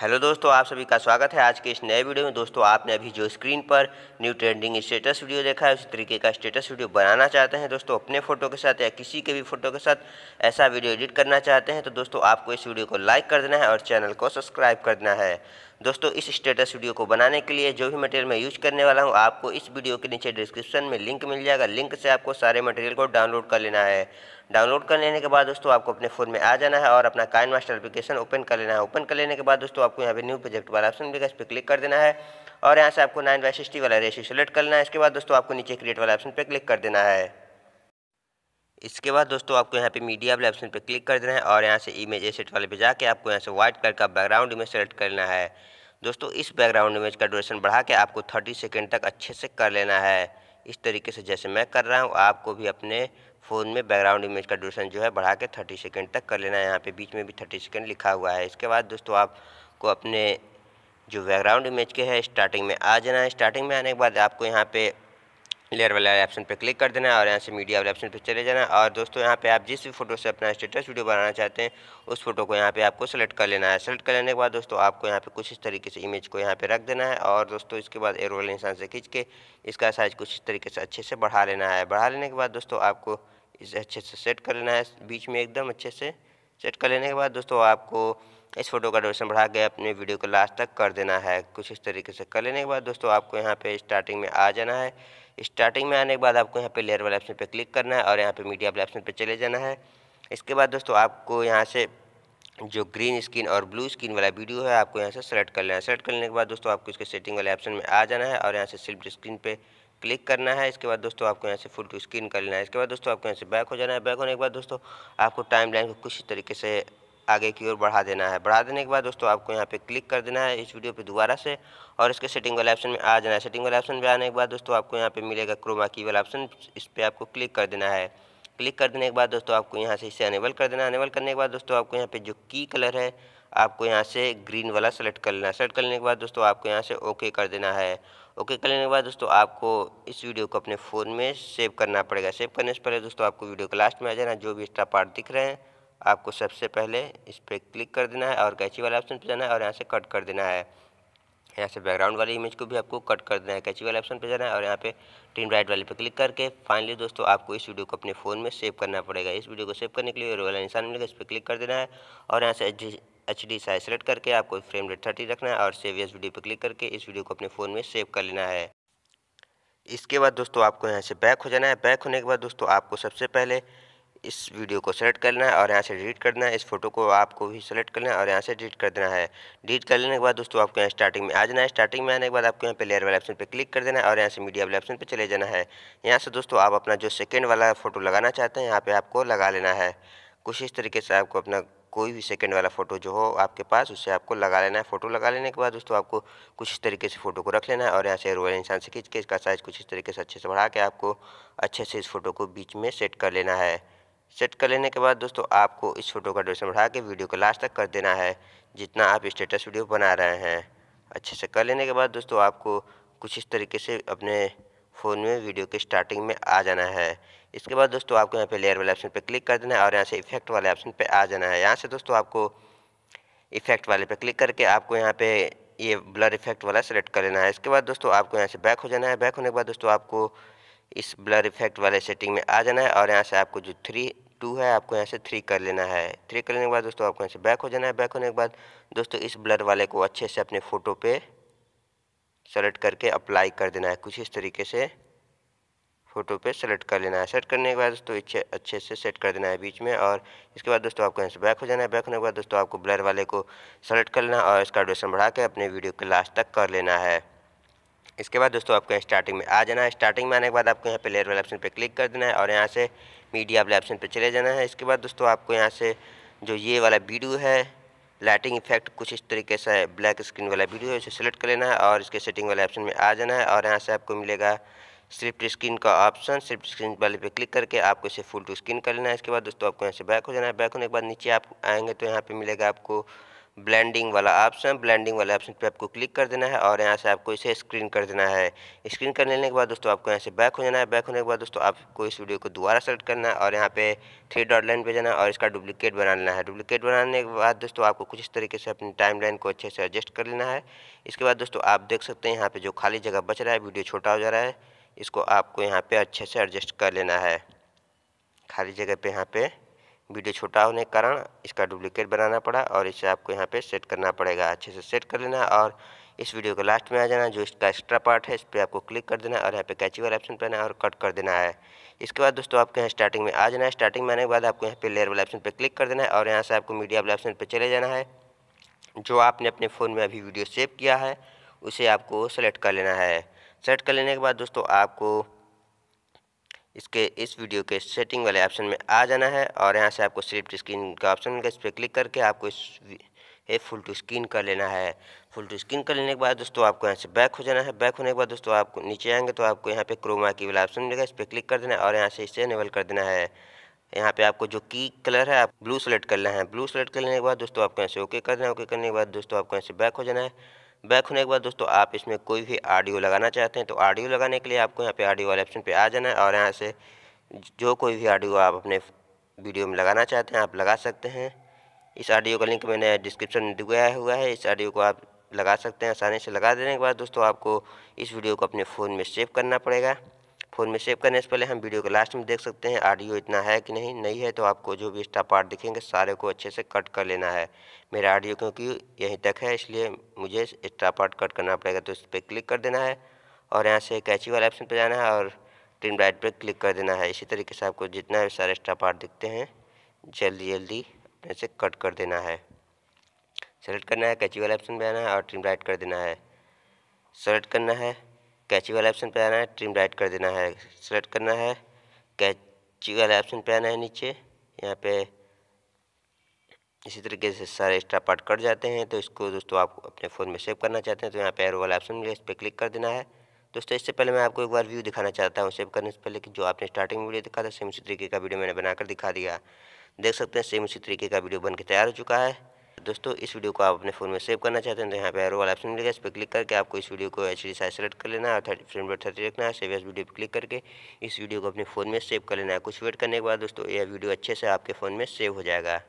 hello दोस्तों आप सभी का स्वागत है आज के इस नए वीडियो में दोस्तों आपने अभी जो स्क्रीन पर न्यू ट्रेंडिंग स्टेटस वीडियो देखा है उसी तरीके का स्टेटस वीडियो बनाना चाहते हैं दोस्तों अपने फोटो के साथ या किसी के भी फोटो के साथ ऐसा वीडियो एडिट करना चाहते हैं तो दोस्तों आपको इस वीडियो को लाइक कर देना है और चैनल को सब्सक्राइब कर देना है दोस्तों इस स्टेटस वीडियो को बनाने के लिए जो भी मटेरियल मैं यूज करने वाला हूँ आपको इस वीडियो के नीचे डिस्क्रिप्शन में लिंक मिल जाएगा लिंक से आपको सारे मटेरियल को डाउनलोड कर लेना है डाउनलोड कर लेने के बाद दोस्तों आपको अपने फ़ोन में आ जाना है और अपना काइन मास्टर एप्लीकेशन ओपन कर लेना है ओपन कर लेने के बाद दोस्तों आपको यहाँ पे न्यू प्रोजेक्ट वाला ऑप्शन मिलेगा इस पर क्लिक कर देना है और यहाँ से आपको नाइन बाई सिक्सटी वाला रेशियो सेलेक्ट करना है इसके बाद दोस्तों आपको नीचे क्रिएट वाला ऑप्शन पर क्लिक कर देना है इसके बाद दोस्तों आपको यहाँ पे मीडिया वाले ऑप्शन पर क्लिक कर देना है और यहाँ से इमेज एसेट वाले पे जाके आपको यहाँ से व्हाइट कलर का बैकग्राउंड इमेज सेलेक्ट करना है दोस्तों इस बैकग्राउंड इमेज का ड्यूरेशन बढ़ा के आपको थर्टी सेकेंड तक अच्छे से कर लेना है इस तरीके से जैसे मैं कर रहा हूँ आपको भी अपने फ़ोन में बैकग्राउंड इमेज का ड्यूरेशन जो है बढ़ा के थर्टी सेकेंड तक कर लेना है यहाँ पर बीच में भी थर्टी सेकेंड लिखा हुआ है इसके बाद दोस्तों आपको अपने जो बैकग्राउंड इमेज के है स्टार्टिंग में आ जाना है स्टार्टिंग में आने के बाद आपको यहाँ पर लेयर वाले ऑप्शन पे क्लिक कर देना है और यहाँ से मीडिया वाले ऑप्शन पे चले जाना है और दोस्तों यहाँ पे आप जिस भी फोटो से अपना स्टेटस वीडियो बनाना चाहते हैं उस फोटो को यहाँ पे आपको सेलेक्ट कर लेना है सेलेक्ट कर लेने के बाद दोस्तों आपको यहाँ पे कुछ इस तरीके से इमेज को यहाँ पे रख देना है और दोस्तों इसके बाद एयर वाले इंसान से खींच के इसका साइज कुछ इस तरीके से अच्छे से बढ़ा लेना है बढ़ा लेने के बाद दोस्तों आपको इसे अच्छे से सेट कर लेना है बीच में एकदम अच्छे से सेट कर लेने के बाद दोस्तों आपको इस फोटो का डोरेशन बढ़ा के अपने वीडियो को लास्ट तक कर देना है कुछ इस तरीके से कर लेने के बाद दोस्तों आपको यहाँ पे स्टार्टिंग में आ जाना है स्टार्टिंग में आने के बाद आपको यहाँ पे लेयर वाले ऑप्शन पे क्लिक करना है और यहाँ पे मीडिया वाले ऑप्शन पे चले जाना है इसके बाद दोस्तों आपको यहाँ से जो ग्रीन स्क्रीन और ब्लू स्क्रीन वाला वीडियो है आपको यहाँ से सेलेक्ट कर लेना है सेलेक्ट करने के बाद दोस्तों आपको इसके सेटिंग वाले ऑप्शन में आ जाना है और यहाँ से सिर्फ स्क्रीन पर क्लिक करना है इसके बाद दोस्तों आपको यहाँ से फुल टू स्क्रीन कर लेना है इसके बाद दोस्तों आपको यहाँ से बैक हो जाना है बैक होने के बाद दोस्तों आपको टाइम लाइन को कुछ तरीके से आगे की ओर बढ़ा देना है बढ़ा देने के बाद दोस्तों आपको यहाँ पे क्लिक कर देना है इस वीडियो पे दोबारा से और इसके सेटिंग वाले ऑप्शन में आ जाना है सेटिंग वाले ऑप्शन में आने के बाद दोस्तों आपको यहाँ पे मिलेगा क्रोमा की वाला ऑप्शन इस पर आपको क्लिक कर देना है क्लिक कर देने के बाद दोस्तों आपको यहाँ से इसे अनेबल कर देना अनेबल करने के बाद दोस्तों आपको यहाँ पे जो की कलर है आपको यहाँ से ग्रीन वाला सेलेक्ट कर लेना है सेलेक्ट करने के बाद दोस्तों आपको यहाँ से ओके कर देना है ओके कर लेने के बाद दोस्तों आपको इस वीडियो को अपने फ़ोन में सेव करना पड़ेगा सेव करने से पहले दोस्तों आपको वीडियो के लास्ट में आ जाना जो भी एक्स्ट्रा पार्ट दिख रहे हैं आपको सबसे पहले इस पर क्लिक कर देना है और कैची वाले ऑप्शन पर जाना है और यहाँ से कट कर देना है यहाँ से बैकग्राउंड वाली इमेज को भी आपको कट कर देना है कैची वाले ऑप्शन पर जाना है और यहाँ पे टीम राइट वाले पे क्लिक करके फाइनली दोस्तों आपको इस वीडियो को अपने फ़ोन में सेव करना पड़ेगा इस वीडियो को सेव करने के लिए वाला निशान मिलेगा इस पर क्लिक कर देना है और यहाँ से एच डी साइज सेलेक्ट करके आपको फ्रेम रेट थर्टी रखना है और सेव एस वीडियो पर क्लिक करके इस वीडियो को अपने फ़ोन में सेव कर लेना है इसके बाद दोस्तों आपको यहाँ से बैक हो जाना है बैक होने के बाद दोस्तों आपको सबसे पहले इस वीडियो को सेलेक्ट कर लेना है और यहाँ से डिलीट करना है इस फोटो को आपको भी सेलेक्ट करना है और यहाँ से डिलीट कर देना है डिलीट कर लेने के बाद दोस्तों आपको यहाँ स्टार्टिंग में आ जाना है स्टार्टिंग में आने के बाद आपको यहाँ पे लेयर वाले ऑप्शन पे क्लिक कर देना है और यहाँ से मीडिया वाले ऑप्शन पर चले जाना है यहाँ से दोस्तों आप अपना जो सेकेंड वाला फोटो लगाना चाहते हैं यहाँ पर आपको लगा लेना है कुछ इस तरीके से आपको अपना कोई भी सेकेंड वाला फ़ोटो जो हो आपके पास उससे आपको लगा लेना है फ़ोटो लगा लेने के बाद दोस्तों आपको कुछ इस तरीके से फ़ोटो को रख लेना है और यहाँ से रोयल इंसान से खींच के इसका साइज़ कुछ इस तरीके से अच्छे से बढ़ा के आपको अच्छे से इस फोटो को बीच में सेट कर लेना है सेट कर लेने के बाद दोस्तों आपको इस फोटो का डोरेशन बढ़ा के वीडियो को लास्ट तक कर देना है जितना आप स्टेटस वीडियो बना रहे हैं अच्छे से कर लेने के बाद दोस्तों आपको कुछ इस तरीके से अपने फ़ोन में वीडियो के स्टार्टिंग में आ जाना है इसके बाद दोस्तों आपको यहाँ पे लेयर वाले ऑप्शन पे क्लिक कर देना है और यहाँ से इफेक्ट वाले ऑप्शन पे आ जाना है यहाँ से दोस्तों आपको इफेक्ट वाले पे क्लिक करके आपको यहाँ पे ये ब्लर इफेक्ट वाला सेलेक्ट कर लेना है इसके बाद दोस्तों आपको यहाँ से बैक हो जाना है बैक होने के बाद दोस्तों आपको इस ब्लर इफेक्ट वाले सेटिंग में आ जाना है और यहाँ से आपको जो थ्री टू है आपको यहाँ से थ्री कर लेना है थ्री कर लेने के बाद दोस्तों आपको यहाँ से बैक हो जाना है बैक होने के बाद दोस्तों इस ब्लर वाले को अच्छे से अपने फ़ोटो पे सेलेक्ट करके अप्लाई कर देना है कुछ इस तरीके से फ़ोटो पे सेलेक्ट कर लेना है सेट करने के बाद दोस्तों इच्छे अच्छे से सेट कर देना है बीच में और इसके बाद दोस्तों आपको यहाँ से बैक हो जाना है बैक होने के बाद दोस्तों आपको ब्लर वाले को सेलेक्ट कर लेना और इसका ड्यूरेशन बढ़ा के अपने वीडियो के लास्ट तक कर लेना है इसके बाद दोस्तों आपको स्टार्टिंग में आ जाना है स्टार्टिंग में आने के बाद आपको यहाँ पे लेयर वाले ऑप्शन पे क्लिक कर देना है और यहाँ से मीडिया वाले ऑप्शन पे चले जाना है इसके बाद दोस्तों आपको यहाँ से जो ये वाला वीडियो है लाइटिंग इफेक्ट कुछ इस तरीके से ब्लैक स्क्रीन वाला वीडियो है इसे सेलेक्ट कर लेना है और इसके सेटिंग वाले ऑप्शन में आ जाना है और यहाँ से आपको मिलेगा स्विफ्ट स्क्रीन का ऑप्शन स्विफ्ट स्क्रीन वाले पे क्लिक करके आपको इसे फुल टू स्क्रीन कर लेना है इसके बाद दोस्तों आपको यहाँ से बैक हो जाना है बैक होने के बाद नीचे आप आएंगे तो यहाँ पर मिलेगा आपको ब्लेंडिंग वाला ऑप्शन ब्लेंडिंग वाले ऑप्शन पे आपको क्लिक कर देना है और यहाँ से आपको इसे स्क्रीन कर देना है स्क्रीन कर लेने के बाद दोस्तों आपको यहाँ से बैक हो जाना है बैक होने के बाद दोस्तों आपको इस वीडियो को दोबारा सेलेक्ट करना है और यहाँ पे थ्री डॉट लाइन पर जाना है और इसका डुप्लीकेट बना लेना है डुप्लीकेट बनाने के बाद दोस्तों आपको कुछ इस तरीके से अपनी टाइम लाइन को अच्छे से एडजस्ट कर लेना है इसके बाद दोस्तों आप देख सकते हैं यहाँ पर जो खाली जगह बच रहा है वीडियो छोटा हो जा रहा है इसको आपको यहाँ पर अच्छे से एडजस्ट कर लेना है खाली जगह पर यहाँ पर वीडियो छोटा होने के कारण इसका डुप्लीकेट बनाना पड़ा और इसे आपको यहाँ पे सेट करना पड़ेगा अच्छे से सेट कर लेना और इस वीडियो के लास्ट में आ जाना जो इसका एक्स्ट्रा पार्ट है इस पर आपको क्लिक कर देना और यहाँ पे कैची वाला ऑप्शन पर और कट कर देना है इसके बाद दोस्तों आपको यहाँ स्टार्टिंग में आ जाना है स्टार्टिंग में आने के बाद आपको यहाँ पे लेयर वाला ऑप्शन पर क्लिक कर देना है और यहाँ से आपको मीडिया वाला ऑप्शन पर चले जाना है जो आपने अपने फ़ोन में अभी वीडियो सेव किया है उसे आपको सेलेक्ट कर लेना है सेलेक्ट कर लेने के बाद दोस्तों आपको इसके इस वीडियो के सेटिंग वाले ऑप्शन में आ जाना है और यहाँ से आपको टू स्क्रीन का ऑप्शन मिलेगा इस पर क्लिक करके आपको इस ये फुल टू स्क्रीन कर लेना है फुल टू स्क्रीन कर लेने के बाद दोस्तों आपको यहाँ से बैक हो जाना है बैक होने के बाद दोस्तों आपको नीचे आएंगे तो आपको यहाँ पे क्रोमा की वाला ऑप्शन मिलेगा इस पर क्लिक कर देना है और यहाँ से इसे इनेबल कर देना है यहाँ पे आपको जो की कलर है आप ब्लू सेलेक्ट लेना है ब्लू सेलेक्ट कर लेने के बाद दोस्तों आपको यहाँ से ओके करना है ओके करने के बाद दोस्तों आपको यहाँ से बैक हो जाना है बैक होने के बाद दोस्तों आप इसमें कोई भी ऑडियो लगाना चाहते हैं तो ऑडियो लगाने के लिए आपको यहाँ पे ऑडियो वाले ऑप्शन पे आ जाना है और यहाँ से जो कोई भी ऑडियो आप अपने वीडियो में लगाना चाहते हैं आप लगा सकते हैं इस ऑडियो का लिंक मैंने डिस्क्रिप्शन में दिखाया हुआ है इस ऑडियो को आप लगा सकते हैं आसानी से लगा देने के बाद दोस्तों आपको इस वीडियो को अपने फ़ोन में सेव करना पड़ेगा फ़ोन में सेव करने से पहले हम वीडियो के लास्ट में देख सकते हैं ऑडियो इतना है कि नहीं नहीं है तो आपको जो भी एक्स्ट्रा पार्ट दिखेंगे सारे को अच्छे से कट कर लेना है मेरा ऑडियो क्योंकि यहीं तक है इसलिए मुझे एक्स्ट्रा पार्ट कट करना पड़ेगा तो इस पर क्लिक कर देना है और यहाँ से कैची वाला ऑप्शन पर जाना है और ट्रिम राइट पर क्लिक कर देना है इसी तरीके से आपको जितना भी सारे एक्स्ट्रा पार्ट दिखते हैं जल्दी जल्दी अपने से कट कर देना है सेलेक्ट करना है कैची वाला ऑप्शन पर आना है और ट्रिम राइट कर देना है सेलेक्ट करना है कैची वाले ऑप्शन पर आना है ट्रिम राइट कर देना है सेलेक्ट करना है कैची वाले ऑप्शन पर आना है नीचे यहाँ पे इसी तरीके से सारे एक्स्ट्रा पार्ट कट जाते हैं तो इसको दोस्तों आप अपने फ़ोन में सेव करना चाहते हैं तो यहाँ पे एरो वाला ऑप्शन मिले इस पर क्लिक कर देना है दोस्तों इससे पहले मैं आपको एक बार व्यू दिखाना चाहता हूँ सेव करने से पहले कि जो आपने स्टार्टिंग में वीडियो दिखा था सेम उसी तरीके का वीडियो मैंने बनाकर दिखा दिया देख सकते हैं सेम उसी तरीके का वीडियो बन के तैयार हो चुका है दोस्तों इस वीडियो को आप अपने फ़ोन में सेव करना चाहते हैं तो यहाँ पे एरो वाला ऑप्शन मिलेगा इस पर क्लिक करके आपको इस वीडियो को एच डी साइज सेलेक्ट कर लेना है थर्टी फ्रेम रेट थर्टी रखना है सेव एस वीडियो पर क्लिक करके इस वीडियो को अपने फ़ोन में सेव कर लेना है कुछ वेट करने के बाद दोस्तों यह वीडियो अच्छे से आपके फ़ोन में सेव हो जाएगा